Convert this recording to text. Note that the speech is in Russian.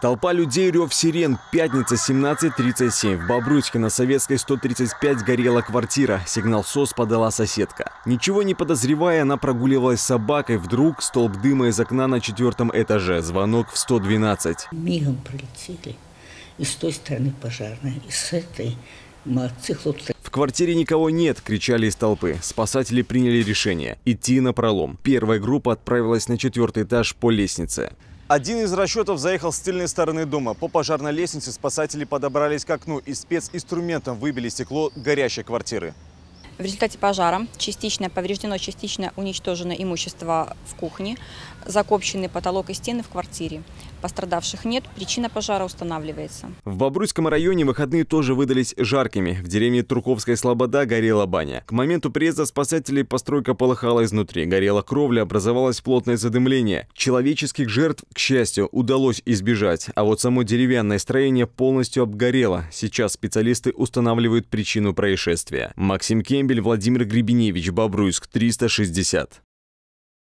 Толпа людей, рев сирен. Пятница, 17.37. В Бобруйске на Советской 135 горела квартира. Сигнал СОС подала соседка. Ничего не подозревая, она прогуливалась с собакой. Вдруг столб дыма из окна на четвертом этаже. Звонок в 112. Мигом прилетели. И с той стороны пожарная, и с этой. Молодцы хлопцы. В квартире никого нет, кричали из толпы. Спасатели приняли решение – идти на пролом. Первая группа отправилась на четвертый этаж по лестнице. Один из расчетов заехал с тыльной стороны дома. По пожарной лестнице спасатели подобрались к окну и специнструментом выбили стекло горящей квартиры. В результате пожара частично повреждено, частично уничтожено имущество в кухне, закопчены потолок и стены в квартире. Пострадавших нет, причина пожара устанавливается. В Бобруйском районе выходные тоже выдались жаркими. В деревне Турковская Слобода горела баня. К моменту приезда спасателей постройка полыхала изнутри. Горела кровля, образовалось плотное задымление. Человеческих жертв, к счастью, удалось избежать. А вот само деревянное строение полностью обгорело. Сейчас специалисты устанавливают причину происшествия. Максим Кембель, Владимир Гребеневич, Бобруйск, 360.